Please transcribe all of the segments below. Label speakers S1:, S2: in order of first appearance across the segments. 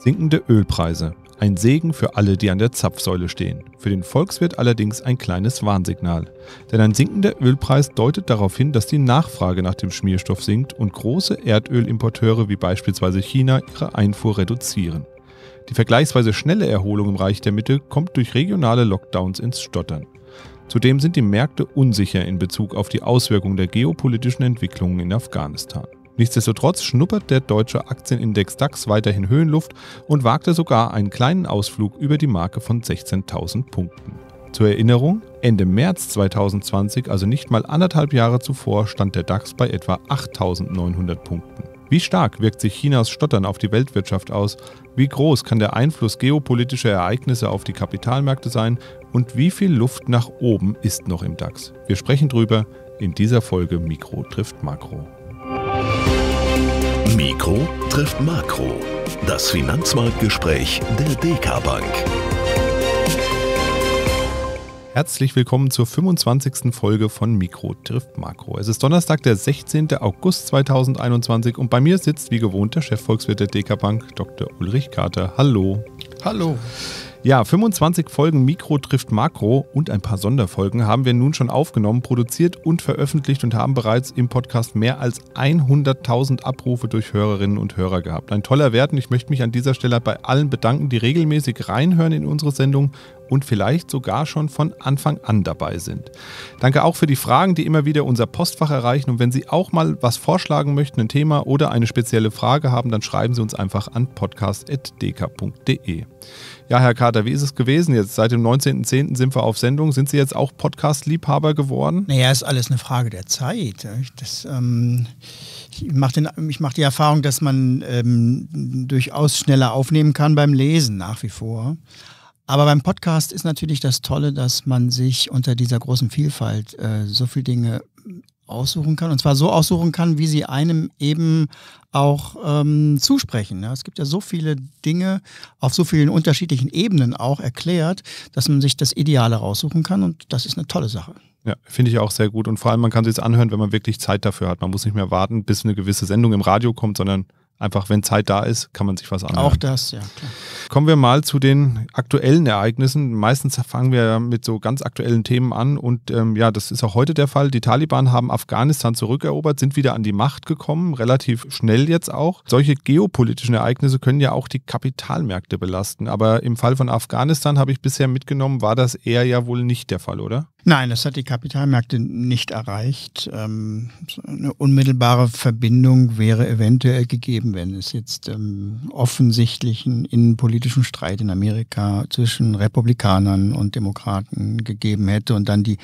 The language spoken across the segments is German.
S1: Sinkende Ölpreise. Ein Segen für alle, die an der Zapfsäule stehen. Für den Volkswirt allerdings ein kleines Warnsignal. Denn ein sinkender Ölpreis deutet darauf hin, dass die Nachfrage nach dem Schmierstoff sinkt und große Erdölimporteure wie beispielsweise China ihre Einfuhr reduzieren. Die vergleichsweise schnelle Erholung im Reich der Mitte kommt durch regionale Lockdowns ins Stottern. Zudem sind die Märkte unsicher in Bezug auf die Auswirkungen der geopolitischen Entwicklungen in Afghanistan. Nichtsdestotrotz schnuppert der deutsche Aktienindex DAX weiterhin Höhenluft und wagte sogar einen kleinen Ausflug über die Marke von 16.000 Punkten. Zur Erinnerung, Ende März 2020, also nicht mal anderthalb Jahre zuvor, stand der DAX bei etwa 8.900 Punkten. Wie stark wirkt sich Chinas Stottern auf die Weltwirtschaft aus? Wie groß kann der Einfluss geopolitischer Ereignisse auf die Kapitalmärkte sein? Und wie viel Luft nach oben ist noch im DAX? Wir sprechen drüber in dieser Folge Mikro trifft Makro. Mikro trifft Makro. Das Finanzmarktgespräch der DK Bank. Herzlich willkommen zur 25. Folge von Mikro trifft Makro. Es ist Donnerstag, der 16. August 2021 und bei mir sitzt wie gewohnt der Chefvolkswirt der DK Bank, Dr. Ulrich Kater. Hallo. Hallo. Ja, 25 Folgen Mikro trifft Makro und ein paar Sonderfolgen haben wir nun schon aufgenommen, produziert und veröffentlicht und haben bereits im Podcast mehr als 100.000 Abrufe durch Hörerinnen und Hörer gehabt. Ein toller Wert und ich möchte mich an dieser Stelle bei allen bedanken, die regelmäßig reinhören in unsere Sendung und vielleicht sogar schon von Anfang an dabei sind. Danke auch für die Fragen, die immer wieder unser Postfach erreichen. Und wenn Sie auch mal was vorschlagen möchten, ein Thema oder eine spezielle Frage haben, dann schreiben Sie uns einfach an podcast.deka.de. Ja, Herr Kater, wie ist es gewesen jetzt? Seit dem 19.10. sind wir auf Sendung. Sind Sie jetzt auch Podcast-Liebhaber geworden?
S2: Naja, ist alles eine Frage der Zeit. Das, ähm, ich mache mach die Erfahrung, dass man ähm, durchaus schneller aufnehmen kann beim Lesen nach wie vor. Aber beim Podcast ist natürlich das Tolle, dass man sich unter dieser großen Vielfalt äh, so viele Dinge aussuchen kann. Und zwar so aussuchen kann, wie sie einem eben auch ähm, zusprechen. Ja, es gibt ja so viele Dinge auf so vielen unterschiedlichen Ebenen auch erklärt, dass man sich das Ideale raussuchen kann. Und das ist eine tolle Sache.
S1: Ja, finde ich auch sehr gut. Und vor allem, man kann es jetzt anhören, wenn man wirklich Zeit dafür hat. Man muss nicht mehr warten, bis eine gewisse Sendung im Radio kommt, sondern Einfach, wenn Zeit da ist, kann man sich was anhören. Auch das, ja. Klar. Kommen wir mal zu den aktuellen Ereignissen. Meistens fangen wir mit so ganz aktuellen Themen an und ähm, ja, das ist auch heute der Fall. Die Taliban haben Afghanistan zurückerobert, sind wieder an die Macht gekommen, relativ schnell jetzt auch. Solche geopolitischen Ereignisse können ja auch die Kapitalmärkte belasten, aber im Fall von Afghanistan habe ich bisher mitgenommen, war das eher ja wohl nicht der Fall, oder?
S2: Nein, das hat die Kapitalmärkte nicht erreicht. Ähm, eine unmittelbare Verbindung wäre eventuell gegeben, wenn es jetzt ähm, offensichtlichen innenpolitischen Streit in Amerika zwischen Republikanern und Demokraten gegeben hätte und dann die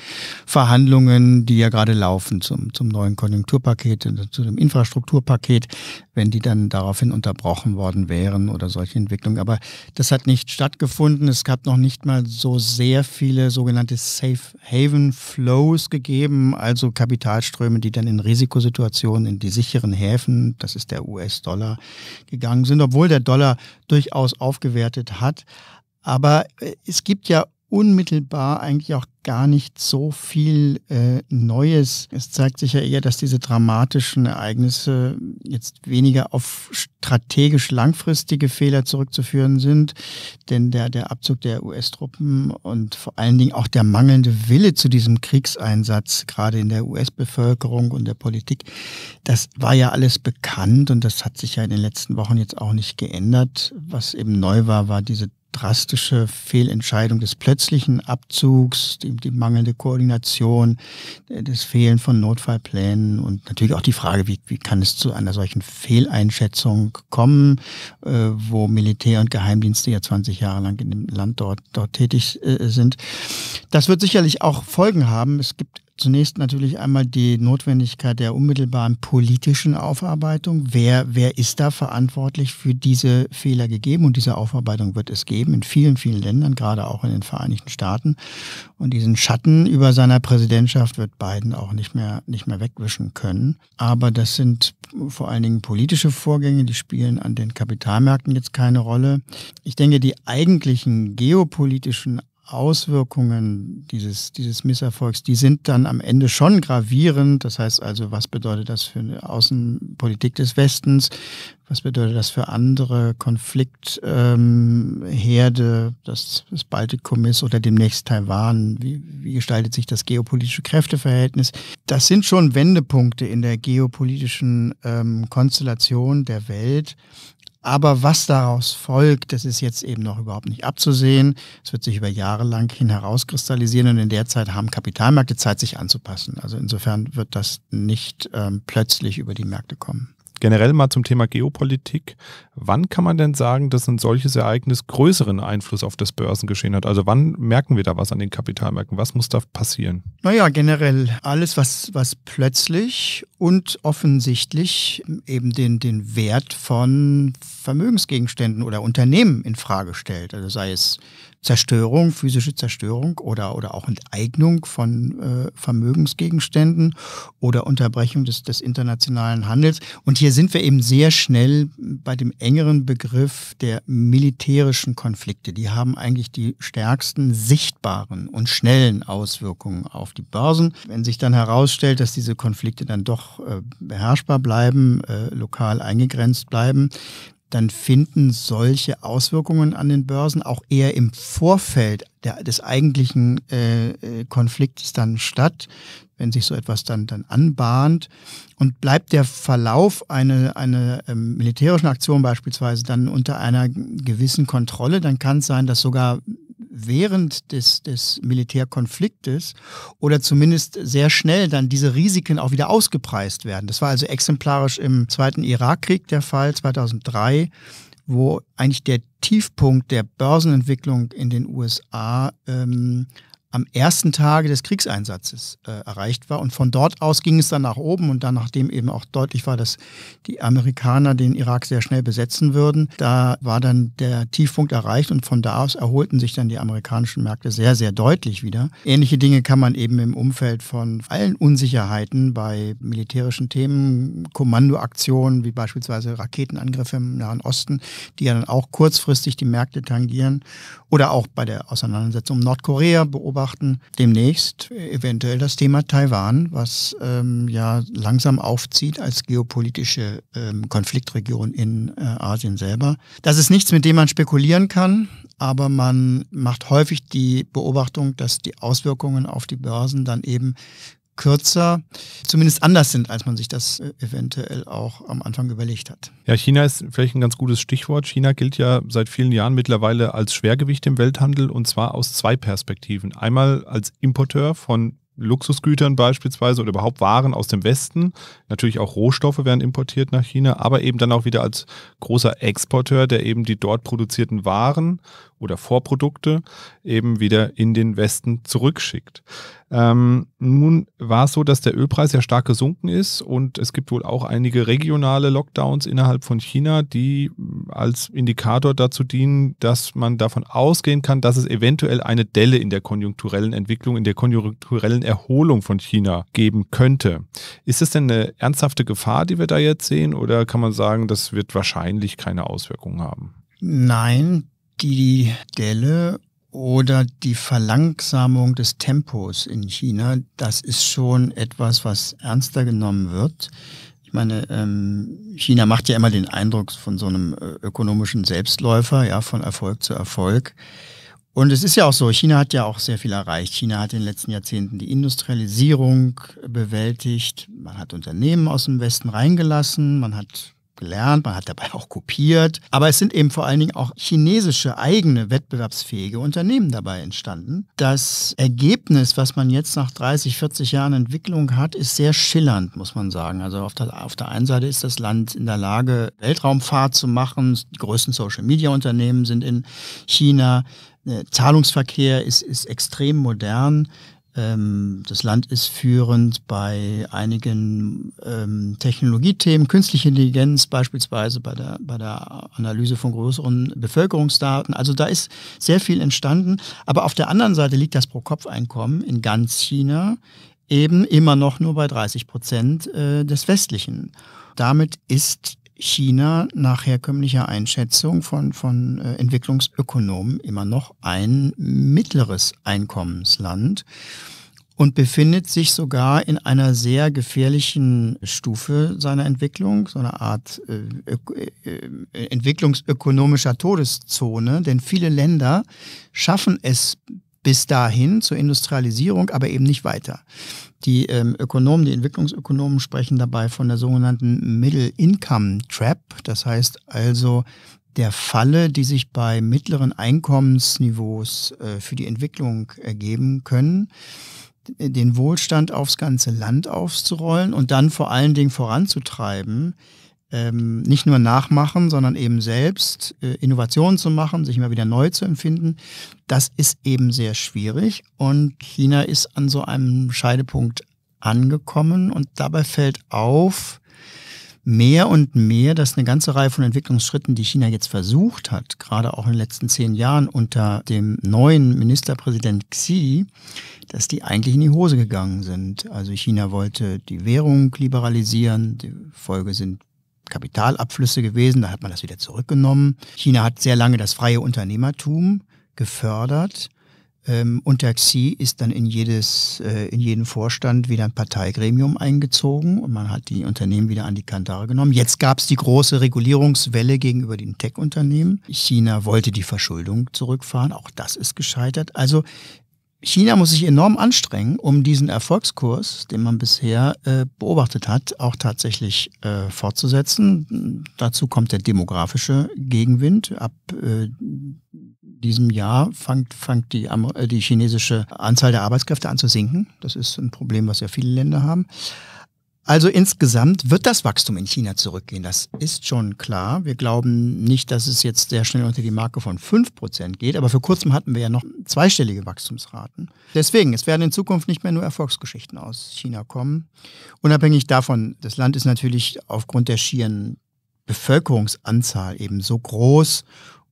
S2: Verhandlungen, die ja gerade laufen zum, zum neuen Konjunkturpaket, und zu dem Infrastrukturpaket, wenn die dann daraufhin unterbrochen worden wären oder solche Entwicklungen. Aber das hat nicht stattgefunden. Es gab noch nicht mal so sehr viele sogenannte Safe Haven Flows gegeben, also Kapitalströme, die dann in Risikosituationen in die sicheren Häfen, das ist der US-Dollar, gegangen sind, obwohl der Dollar durchaus aufgewertet hat. Aber äh, es gibt ja unmittelbar eigentlich auch gar nicht so viel äh, Neues. Es zeigt sich ja eher, dass diese dramatischen Ereignisse jetzt weniger auf strategisch langfristige Fehler zurückzuführen sind, denn der, der Abzug der US-Truppen und vor allen Dingen auch der mangelnde Wille zu diesem Kriegseinsatz, gerade in der US-Bevölkerung und der Politik, das war ja alles bekannt und das hat sich ja in den letzten Wochen jetzt auch nicht geändert. Was eben neu war, war diese drastische Fehlentscheidung des plötzlichen Abzugs, die, die, mangelnde Koordination, äh, das Fehlen von Notfallplänen und natürlich auch die Frage, wie, wie kann es zu einer solchen Fehleinschätzung kommen, äh, wo Militär und Geheimdienste ja 20 Jahre lang in dem Land dort, dort tätig äh, sind. Das wird sicherlich auch Folgen haben. Es gibt Zunächst natürlich einmal die Notwendigkeit der unmittelbaren politischen Aufarbeitung. Wer, wer ist da verantwortlich für diese Fehler gegeben? Und diese Aufarbeitung wird es geben in vielen, vielen Ländern, gerade auch in den Vereinigten Staaten. Und diesen Schatten über seiner Präsidentschaft wird Biden auch nicht mehr, nicht mehr wegwischen können. Aber das sind vor allen Dingen politische Vorgänge, die spielen an den Kapitalmärkten jetzt keine Rolle. Ich denke, die eigentlichen geopolitischen Auswirkungen dieses, dieses Misserfolgs, die sind dann am Ende schon gravierend. Das heißt also, was bedeutet das für eine Außenpolitik des Westens? Was bedeutet das für andere Konfliktherde, ähm, das, das Baltikummis oder demnächst Taiwan? Wie, wie gestaltet sich das geopolitische Kräfteverhältnis? Das sind schon Wendepunkte in der geopolitischen ähm, Konstellation der Welt. Aber was daraus folgt, das ist jetzt eben noch überhaupt nicht abzusehen. Es wird sich über Jahre lang hin herauskristallisieren und in der Zeit haben Kapitalmärkte Zeit, sich anzupassen. Also insofern wird das nicht
S1: ähm, plötzlich über die Märkte kommen generell mal zum Thema Geopolitik. Wann kann man denn sagen, dass ein solches Ereignis größeren Einfluss auf das Börsengeschehen hat? Also wann merken wir da was an den Kapitalmärkten? Was muss da passieren?
S2: Naja, generell alles, was, was plötzlich und offensichtlich eben den, den Wert von Vermögensgegenständen oder Unternehmen in Frage stellt. Also sei es Zerstörung, physische Zerstörung oder, oder auch Enteignung von äh, Vermögensgegenständen oder Unterbrechung des, des internationalen Handels. Und hier sind wir eben sehr schnell bei dem engeren Begriff der militärischen Konflikte. Die haben eigentlich die stärksten sichtbaren und schnellen Auswirkungen auf die Börsen. Wenn sich dann herausstellt, dass diese Konflikte dann doch äh, beherrschbar bleiben, äh, lokal eingegrenzt bleiben, dann finden solche Auswirkungen an den Börsen auch eher im Vorfeld der, des eigentlichen äh, äh Konfliktes dann statt, wenn sich so etwas dann, dann anbahnt. Und bleibt der Verlauf einer eine, ähm, militärischen Aktion beispielsweise dann unter einer gewissen Kontrolle, dann kann es sein, dass sogar während des, des Militärkonfliktes oder zumindest sehr schnell dann diese Risiken auch wieder ausgepreist werden. Das war also exemplarisch im Zweiten Irakkrieg der Fall 2003 wo eigentlich der Tiefpunkt der Börsenentwicklung in den USA ähm, am ersten Tage des Kriegseinsatzes äh, erreicht war. Und von dort aus ging es dann nach oben und dann, nachdem eben auch deutlich war, dass die Amerikaner den Irak sehr schnell besetzen würden, da war dann der Tiefpunkt erreicht und von da aus erholten sich dann die amerikanischen Märkte sehr, sehr deutlich wieder. Ähnliche Dinge kann man eben im Umfeld von allen Unsicherheiten bei militärischen Themen, Kommandoaktionen wie beispielsweise Raketenangriffe im Nahen Osten, die ja dann auch kurzfristig die Märkte tangieren oder auch bei der Auseinandersetzung um Nordkorea beobachten beobachten demnächst eventuell das Thema Taiwan, was ähm, ja langsam aufzieht als geopolitische ähm, Konfliktregion in äh, Asien selber. Das ist nichts, mit dem man spekulieren kann, aber man macht häufig die Beobachtung, dass die Auswirkungen auf die Börsen dann eben kürzer, zumindest anders sind, als man sich das äh, eventuell auch am Anfang überlegt hat.
S1: Ja, China ist vielleicht ein ganz gutes Stichwort. China gilt ja seit vielen Jahren mittlerweile als Schwergewicht im Welthandel und zwar aus zwei Perspektiven. Einmal als Importeur von Luxusgütern beispielsweise oder überhaupt Waren aus dem Westen. Natürlich auch Rohstoffe werden importiert nach China, aber eben dann auch wieder als großer Exporteur, der eben die dort produzierten Waren oder Vorprodukte eben wieder in den Westen zurückschickt. Ähm, nun war es so, dass der Ölpreis ja stark gesunken ist und es gibt wohl auch einige regionale Lockdowns innerhalb von China, die als Indikator dazu dienen, dass man davon ausgehen kann, dass es eventuell eine Delle in der konjunkturellen Entwicklung, in der konjunkturellen Erholung von China geben könnte. Ist das denn eine ernsthafte Gefahr, die wir da jetzt sehen oder kann man sagen, das wird wahrscheinlich keine Auswirkungen haben?
S2: Nein, die Delle oder die Verlangsamung des Tempos in China, das ist schon etwas, was ernster genommen wird. Ich meine, ähm, China macht ja immer den Eindruck von so einem äh, ökonomischen Selbstläufer, ja, von Erfolg zu Erfolg. Und es ist ja auch so, China hat ja auch sehr viel erreicht. China hat in den letzten Jahrzehnten die Industrialisierung bewältigt. Man hat Unternehmen aus dem Westen reingelassen. Man hat gelernt, man hat dabei auch kopiert. Aber es sind eben vor allen Dingen auch chinesische eigene wettbewerbsfähige Unternehmen dabei entstanden. Das Ergebnis, was man jetzt nach 30, 40 Jahren Entwicklung hat, ist sehr schillernd, muss man sagen. Also auf der, auf der einen Seite ist das Land in der Lage, Weltraumfahrt zu machen. Die größten Social-Media-Unternehmen sind in China. Äh, Zahlungsverkehr ist, ist extrem modern. Ähm, das Land ist führend bei einigen ähm, Technologiethemen, künstliche Intelligenz beispielsweise bei der, bei der Analyse von größeren Bevölkerungsdaten. Also da ist sehr viel entstanden. Aber auf der anderen Seite liegt das Pro-Kopf-Einkommen in ganz China eben immer noch nur bei 30 Prozent äh, des westlichen. Damit ist China nach herkömmlicher Einschätzung von, von äh, Entwicklungsökonomen immer noch ein mittleres Einkommensland und befindet sich sogar in einer sehr gefährlichen Stufe seiner Entwicklung, so einer Art äh, äh, äh entwicklungsökonomischer Todeszone, denn viele Länder schaffen es bis dahin zur Industrialisierung, aber eben nicht weiter. Die ähm, Ökonomen, die Entwicklungsökonomen sprechen dabei von der sogenannten Middle Income Trap, das heißt also der Falle, die sich bei mittleren Einkommensniveaus äh, für die Entwicklung ergeben können den Wohlstand aufs ganze Land aufzurollen und dann vor allen Dingen voranzutreiben, ähm, nicht nur nachmachen, sondern eben selbst äh, Innovationen zu machen, sich immer wieder neu zu empfinden, das ist eben sehr schwierig. Und China ist an so einem Scheidepunkt angekommen und dabei fällt auf, mehr und mehr, dass eine ganze Reihe von Entwicklungsschritten, die China jetzt versucht hat, gerade auch in den letzten zehn Jahren unter dem neuen Ministerpräsident Xi, dass die eigentlich in die Hose gegangen sind. Also China wollte die Währung liberalisieren, die Folge sind Kapitalabflüsse gewesen, da hat man das wieder zurückgenommen. China hat sehr lange das freie Unternehmertum gefördert. Ähm, unter Xi ist dann in, jedes, äh, in jeden Vorstand wieder ein Parteigremium eingezogen und man hat die Unternehmen wieder an die Kandare genommen. Jetzt gab es die große Regulierungswelle gegenüber den Tech-Unternehmen. China wollte die Verschuldung zurückfahren, auch das ist gescheitert. Also China muss sich enorm anstrengen, um diesen Erfolgskurs, den man bisher äh, beobachtet hat, auch tatsächlich äh, fortzusetzen. Dazu kommt der demografische Gegenwind. Ab äh, diesem Jahr fängt, fängt die, die chinesische Anzahl der Arbeitskräfte an zu sinken. Das ist ein Problem, was ja viele Länder haben. Also insgesamt wird das Wachstum in China zurückgehen. Das ist schon klar. Wir glauben nicht, dass es jetzt sehr schnell unter die Marke von 5% geht, aber vor kurzem hatten wir ja noch zweistellige Wachstumsraten. Deswegen, es werden in Zukunft nicht mehr nur Erfolgsgeschichten aus China kommen. Unabhängig davon, das Land ist natürlich aufgrund der schieren Bevölkerungsanzahl eben so groß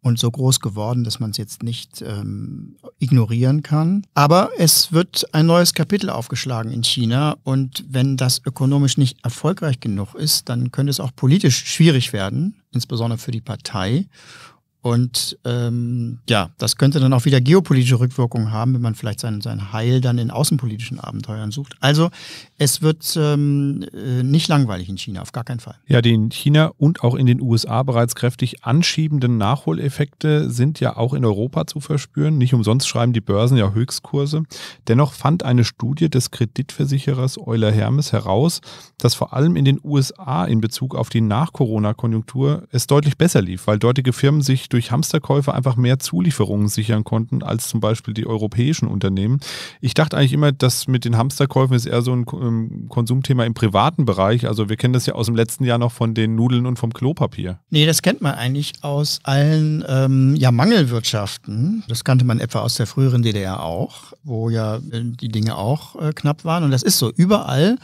S2: und so groß geworden, dass man es jetzt nicht ähm, ignorieren kann. Aber es wird ein neues Kapitel aufgeschlagen in China und wenn das ökonomisch nicht erfolgreich genug ist, dann könnte es auch politisch schwierig werden, insbesondere für die Partei. Und ähm, ja, das könnte dann auch wieder geopolitische Rückwirkungen haben, wenn man vielleicht sein, sein Heil dann in außenpolitischen Abenteuern sucht. Also es wird ähm, äh, nicht langweilig in China, auf gar keinen Fall.
S1: Ja, die in China und auch in den USA bereits kräftig anschiebenden Nachholeffekte sind ja auch in Europa zu verspüren. Nicht umsonst schreiben die Börsen ja Höchstkurse. Dennoch fand eine Studie des Kreditversicherers Euler Hermes heraus, dass vor allem in den USA in Bezug auf die Nach-Corona-Konjunktur es deutlich besser lief, weil dortige Firmen sich durch Hamsterkäufe einfach mehr Zulieferungen sichern konnten als zum Beispiel die europäischen Unternehmen. Ich dachte eigentlich immer, dass mit den Hamsterkäufen ist eher so ein ähm, Konsumthema im privaten Bereich. Also wir kennen das ja aus dem letzten Jahr noch von den Nudeln und vom Klopapier.
S2: Nee, das kennt man eigentlich aus allen ähm, ja, Mangelwirtschaften. Das kannte man etwa aus der früheren DDR auch, wo ja äh, die Dinge auch äh, knapp waren. Und das ist so überall,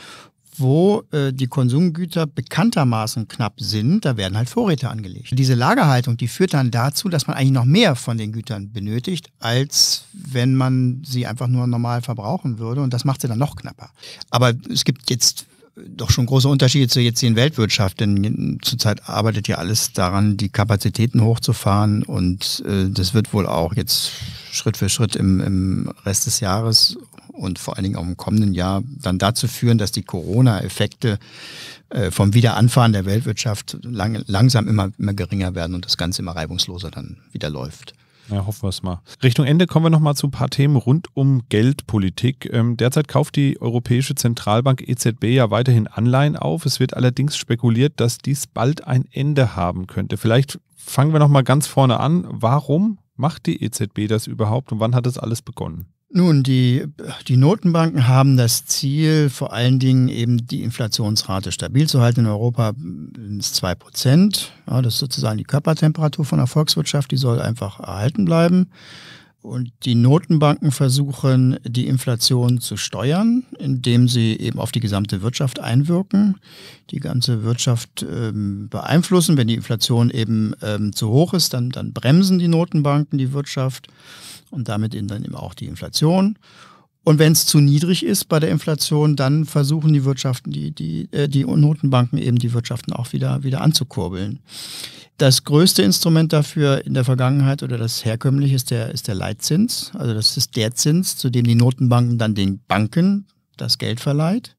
S2: wo äh, die Konsumgüter bekanntermaßen knapp sind, da werden halt Vorräte angelegt. Diese Lagerhaltung, die führt dann dazu, dass man eigentlich noch mehr von den Gütern benötigt, als wenn man sie einfach nur normal verbrauchen würde. Und das macht sie dann noch knapper. Aber es gibt jetzt doch schon große Unterschiede zur jetzigen Weltwirtschaft, denn zurzeit arbeitet ja alles daran, die Kapazitäten hochzufahren und äh, das wird wohl auch jetzt Schritt für Schritt im, im Rest des Jahres und vor allen Dingen auch im kommenden Jahr dann dazu führen, dass die Corona-Effekte äh, vom Wiederanfahren der Weltwirtschaft lang, langsam immer, immer geringer werden und das Ganze immer reibungsloser dann wieder läuft.
S1: Ja, hoffen wir es mal. Richtung Ende kommen wir nochmal zu ein paar Themen rund um Geldpolitik. Ähm, derzeit kauft die Europäische Zentralbank EZB ja weiterhin Anleihen auf. Es wird allerdings spekuliert, dass dies bald ein Ende haben könnte. Vielleicht fangen wir nochmal ganz vorne an. Warum macht die EZB das überhaupt und wann hat das alles begonnen?
S2: Nun, die, die Notenbanken haben das Ziel, vor allen Dingen eben die Inflationsrate stabil zu halten. In Europa mm, ins zwei Prozent. Ja, das ist sozusagen die Körpertemperatur von der Volkswirtschaft, die soll einfach erhalten bleiben. Und die Notenbanken versuchen, die Inflation zu steuern, indem sie eben auf die gesamte Wirtschaft einwirken, die ganze Wirtschaft ähm, beeinflussen. Wenn die Inflation eben ähm, zu hoch ist, dann, dann bremsen die Notenbanken die Wirtschaft und damit eben dann eben auch die Inflation. Und wenn es zu niedrig ist bei der Inflation, dann versuchen die Wirtschaften, die, die, äh, die Notenbanken eben die Wirtschaften auch wieder, wieder anzukurbeln. Das größte Instrument dafür in der Vergangenheit oder das herkömmliche ist der, ist der Leitzins. Also das ist der Zins, zu dem die Notenbanken dann den Banken das Geld verleiht.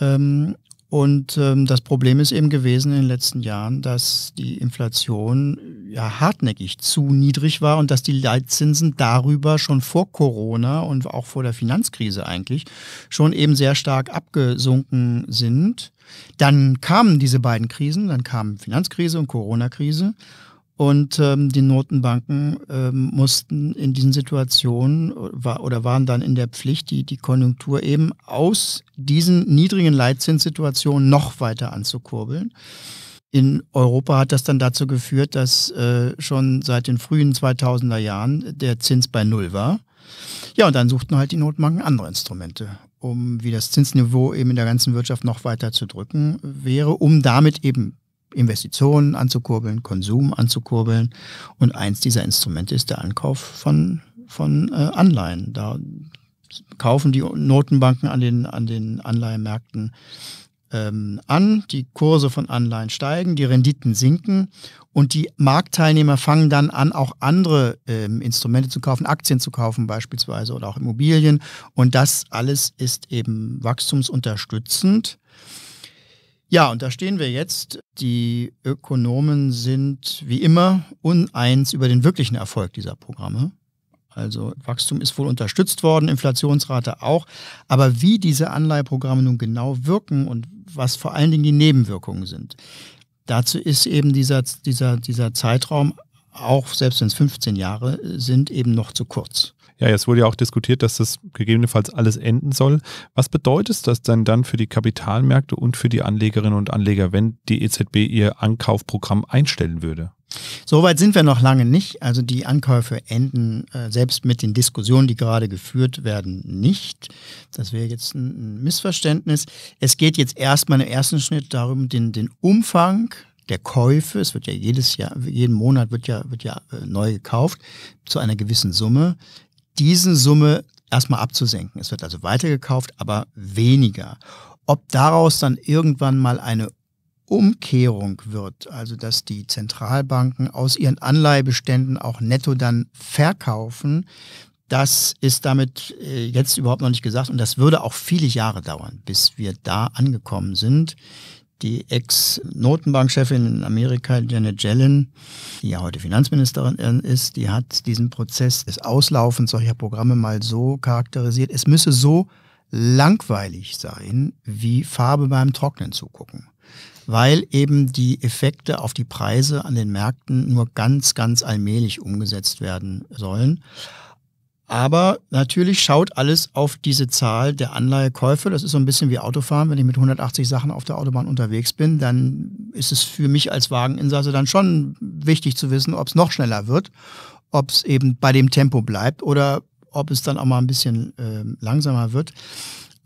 S2: Ähm, und ähm, das Problem ist eben gewesen in den letzten Jahren, dass die Inflation ja, hartnäckig zu niedrig war und dass die Leitzinsen darüber schon vor Corona und auch vor der Finanzkrise eigentlich schon eben sehr stark abgesunken sind. Dann kamen diese beiden Krisen, dann kamen Finanzkrise und Corona-Krise. Und ähm, die Notenbanken ähm, mussten in diesen Situationen war, oder waren dann in der Pflicht, die, die Konjunktur eben aus diesen niedrigen Leitzinssituationen noch weiter anzukurbeln. In Europa hat das dann dazu geführt, dass äh, schon seit den frühen 2000er Jahren der Zins bei Null war. Ja, und dann suchten halt die Notenbanken andere Instrumente, um wie das Zinsniveau eben in der ganzen Wirtschaft noch weiter zu drücken wäre, um damit eben Investitionen anzukurbeln, Konsum anzukurbeln. Und eins dieser Instrumente ist der Ankauf von, von äh, Anleihen. Da kaufen die Notenbanken an den, an den Anleihenmärkten ähm, an, die Kurse von Anleihen steigen, die Renditen sinken und die Marktteilnehmer fangen dann an, auch andere ähm, Instrumente zu kaufen, Aktien zu kaufen beispielsweise oder auch Immobilien. Und das alles ist eben wachstumsunterstützend. Ja, und da stehen wir jetzt. Die Ökonomen sind wie immer uneins über den wirklichen Erfolg dieser Programme. Also Wachstum ist wohl unterstützt worden, Inflationsrate auch. Aber wie diese Anleiheprogramme nun genau wirken und was vor allen Dingen die Nebenwirkungen sind, dazu ist eben dieser, dieser, dieser Zeitraum, auch selbst wenn es 15 Jahre sind,
S1: eben noch zu kurz. Ja, jetzt wurde ja auch diskutiert, dass das gegebenenfalls alles enden soll. Was bedeutet das denn dann für die Kapitalmärkte und für die Anlegerinnen und Anleger, wenn die EZB ihr Ankaufprogramm einstellen würde?
S2: Soweit sind wir noch lange nicht. Also die Ankäufe enden äh, selbst mit den Diskussionen, die gerade geführt werden, nicht. Das wäre jetzt ein, Missverständnis. Es geht jetzt erstmal im ersten Schnitt darum, den, den Umfang der Käufe, es wird ja jedes Jahr, jeden Monat wird ja, wird ja äh, neu gekauft, zu einer gewissen Summe, diesen Summe erstmal abzusenken. Es wird also weitergekauft, aber weniger. Ob daraus dann irgendwann mal eine Umkehrung wird, also dass die Zentralbanken aus ihren Anleihebeständen auch netto dann verkaufen, das ist damit äh, jetzt überhaupt noch nicht gesagt und das würde auch viele Jahre dauern, bis wir da angekommen sind. Die Ex-Notenbankchefin in Amerika, Janet Yellen, die ja heute Finanzministerin äh, ist, die hat diesen Prozess des Auslaufens solcher Programme mal so charakterisiert, es müsse so langweilig sein, wie Farbe beim Trocknen zugucken weil eben die Effekte auf die Preise an den Märkten nur ganz, ganz allmählich umgesetzt werden sollen. Aber natürlich schaut alles auf diese Zahl der Anleihekäufe. Das ist so ein bisschen wie Autofahren. Wenn ich mit 180 Sachen auf der Autobahn unterwegs bin, dann ist es für mich als Wageninsasse dann schon wichtig zu wissen, ob es noch schneller wird, ob es eben bei dem Tempo bleibt oder ob es dann auch mal ein bisschen äh, langsamer wird.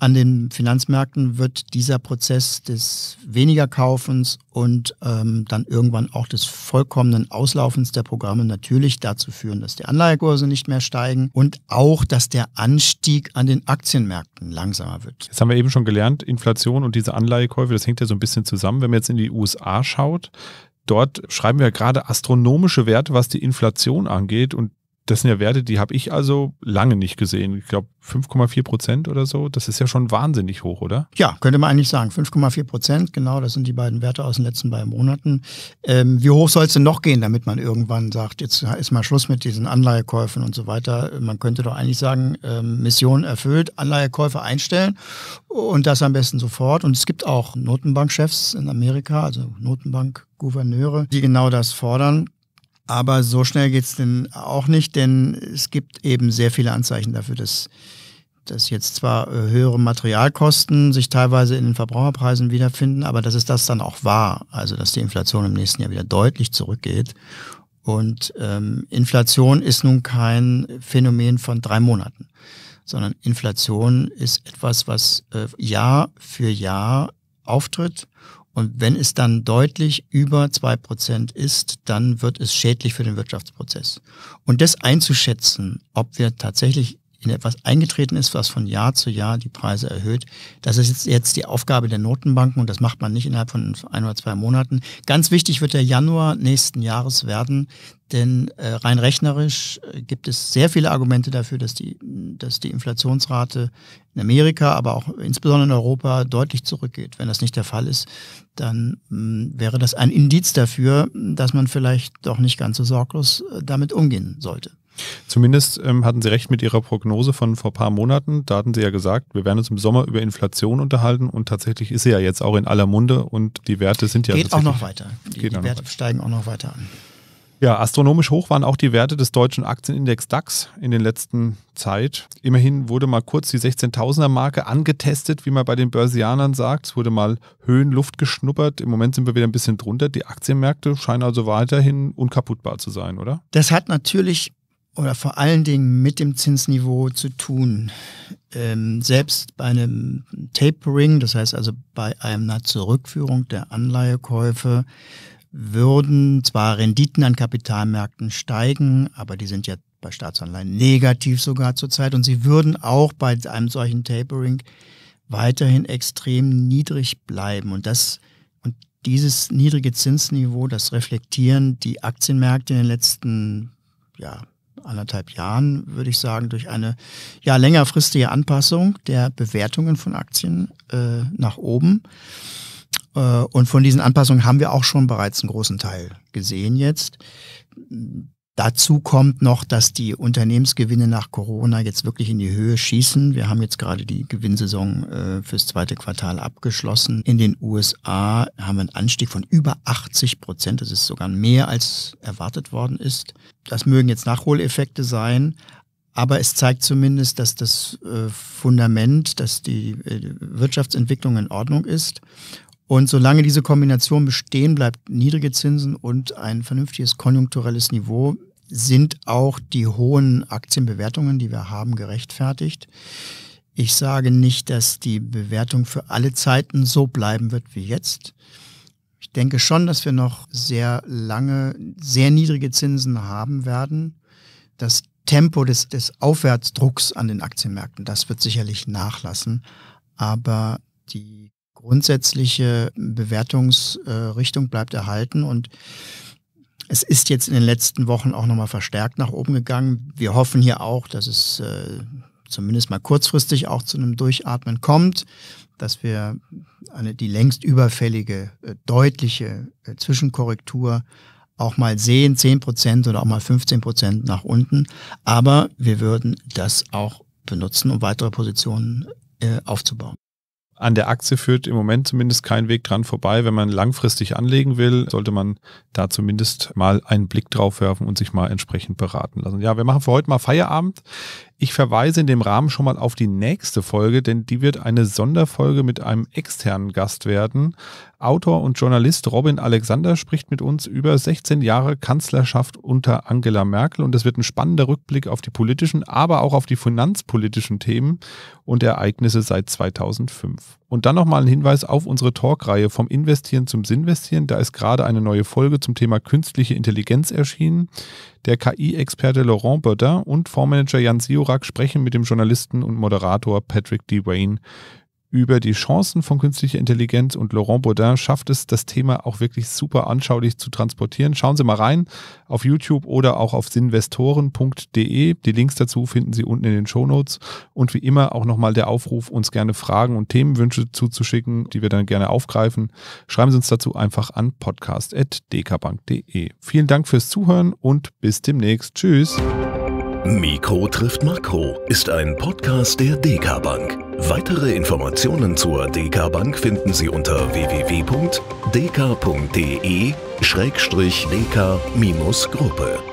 S2: An den Finanzmärkten wird dieser Prozess des weniger Kaufens und ähm, dann irgendwann auch des vollkommenen Auslaufens der Programme natürlich dazu führen, dass die Anleihekurse nicht mehr steigen und auch, dass der Anstieg an den Aktienmärkten langsamer wird.
S1: Jetzt haben wir eben schon gelernt, Inflation und diese Anleihekäufe, das hängt ja so ein bisschen zusammen. Wenn man jetzt in die USA schaut, dort schreiben wir gerade astronomische Werte, was die Inflation angeht. Und das sind ja Werte, die habe ich also lange nicht gesehen. Ich glaube 5,4 Prozent oder so. Das ist ja schon wahnsinnig hoch, oder?
S2: Ja, könnte man eigentlich sagen. 5,4 Prozent, genau, das sind die beiden Werte aus den letzten beiden Monaten. Ähm, wie hoch soll es denn noch gehen, damit man irgendwann sagt, jetzt ist mal Schluss mit diesen Anleihekäufen und so weiter. Man könnte doch eigentlich sagen, ähm, Mission erfüllt, Anleihekäufe einstellen und das am besten sofort. Und es gibt auch Notenbankchefs in Amerika, also Notenbank Gouverneure, die genau das fordern. Aber so schnell geht es denn auch nicht, denn es gibt eben sehr viele Anzeichen dafür, dass, dass jetzt zwar äh, höhere Materialkosten sich teilweise in den Verbraucherpreisen wiederfinden, aber dass es das dann auch war. Also dass die Inflation im nächsten Jahr wieder deutlich zurückgeht. Und ähm, Inflation ist nun kein Phänomen von drei Monaten, sondern Inflation ist etwas, was äh, Jahr für Jahr auftritt und wenn es dann deutlich über zwei Prozent ist, dann wird es schädlich für den Wirtschaftsprozess. Und das einzuschätzen, ob wir tatsächlich in etwas eingetreten ist, was von Jahr zu Jahr die Preise erhöht. Das ist jetzt, jetzt die Aufgabe der Notenbanken und das macht man nicht innerhalb von ein oder zwei Monaten. Ganz wichtig wird der Januar nächsten Jahres werden, denn äh, rein rechnerisch äh, gibt es sehr viele Argumente dafür, dass die, dass die Inflationsrate in Amerika, aber auch insbesondere in Europa deutlich zurückgeht. Wenn das nicht der Fall ist, dann mh, hm, wäre das ein Indiz dafür, dass man vielleicht doch nicht ganz so sorglos äh, damit umgehen
S1: sollte. Zumindest ähm, hatten Sie recht mit Ihrer Prognose von vor ein paar Monaten. Da hatten Sie ja gesagt, wir werden uns im Sommer über Inflation unterhalten und tatsächlich ist sie ja jetzt auch in aller Munde und die Werte sind ja. Geht auch noch weiter. Die, die Werte weiter.
S2: steigen auch noch weiter an.
S1: Ja, astronomisch hoch waren auch die Werte des deutschen Aktienindex DAX in den letzten Zeit. Immerhin wurde mal kurz die 16.000er Marke angetestet, wie man bei den Börsianern sagt. Es wurde mal Höhenluft geschnuppert. Im Moment sind wir wieder ein bisschen drunter. Die Aktienmärkte scheinen also weiterhin unkaputtbar zu sein, oder?
S2: Das hat natürlich oder vor allen Dingen mit dem Zinsniveau zu tun. Ähm, selbst bei einem Tapering, das heißt also bei einer Zurückführung der Anleihekäufe, würden zwar Renditen an Kapitalmärkten steigen, aber die sind ja bei Staatsanleihen negativ sogar zurzeit und sie würden auch bei einem solchen Tapering weiterhin extrem niedrig bleiben und das und dieses niedrige Zinsniveau, das reflektieren die Aktienmärkte in den letzten ja, anderthalb Jahren, würde ich sagen, durch eine ja, längerfristige Anpassung der Bewertungen von Aktien äh, nach oben. Äh, und von diesen Anpassungen haben wir auch schon bereits einen großen Teil gesehen jetzt. Dazu kommt noch, dass die Unternehmensgewinne nach Corona jetzt wirklich in die Höhe schießen. Wir haben jetzt gerade die Gewinnsaison äh, fürs zweite Quartal abgeschlossen. In den USA haben wir einen Anstieg von über 80 Prozent. Das ist sogar mehr als erwartet worden ist. Das mögen jetzt Nachholeffekte sein. Aber es zeigt zumindest, dass das äh, Fundament, dass die äh, Wirtschaftsentwicklung in Ordnung ist. Und solange diese Kombination bestehen bleibt, niedrige Zinsen und ein vernünftiges konjunkturelles Niveau, sind auch die hohen Aktienbewertungen, die wir haben, gerechtfertigt. Ich sage nicht, dass die Bewertung für alle Zeiten so bleiben wird wie jetzt. Ich denke schon, dass wir noch sehr lange sehr niedrige Zinsen haben werden. Das Tempo des, des Aufwärtsdrucks an den Aktienmärkten, das wird sicherlich nachlassen. Aber die grundsätzliche Bewertungsrichtung bleibt erhalten und es ist jetzt in den letzten Wochen auch nochmal verstärkt nach oben gegangen. Wir hoffen hier auch, dass es äh, zumindest mal kurzfristig auch zu einem Durchatmen kommt, dass wir eine, die längst überfällige, äh, deutliche äh, Zwischenkorrektur auch mal sehen, 10 Prozent oder auch mal 15 Prozent nach unten. Aber wir würden das auch benutzen, um weitere Positionen äh, aufzubauen
S1: an der Aktie führt im Moment zumindest kein Weg dran vorbei. Wenn man langfristig anlegen will, sollte man da zumindest mal einen Blick drauf werfen und sich mal entsprechend beraten lassen. Ja, wir machen für heute mal Feierabend. Ich verweise in dem Rahmen schon mal auf die nächste Folge, denn die wird eine Sonderfolge mit einem externen Gast werden. Autor und Journalist Robin Alexander spricht mit uns über 16 Jahre Kanzlerschaft unter Angela Merkel und es wird ein spannender Rückblick auf die politischen, aber auch auf die finanzpolitischen Themen und Ereignisse seit 2005. Und dann nochmal ein Hinweis auf unsere Talkreihe vom Investieren zum Sinvestieren. Da ist gerade eine neue Folge zum Thema künstliche Intelligenz erschienen. Der KI-Experte Laurent Baudin und Fondsmanager Jan Siorak sprechen mit dem Journalisten und Moderator Patrick D. Wayne über die Chancen von künstlicher Intelligenz und Laurent Baudin schafft es, das Thema auch wirklich super anschaulich zu transportieren. Schauen Sie mal rein auf YouTube oder auch auf sinvestoren.de. Die Links dazu finden Sie unten in den Shownotes. Und wie immer auch nochmal der Aufruf, uns gerne Fragen und Themenwünsche zuzuschicken, die wir dann gerne aufgreifen. Schreiben Sie uns dazu einfach an podcast.dkbank.de. Vielen Dank fürs Zuhören und bis demnächst. Tschüss. Mikro trifft Makro ist ein Podcast der DK Bank. Weitere Informationen zur DK Bank finden Sie unter www.dk.de-dk-gruppe.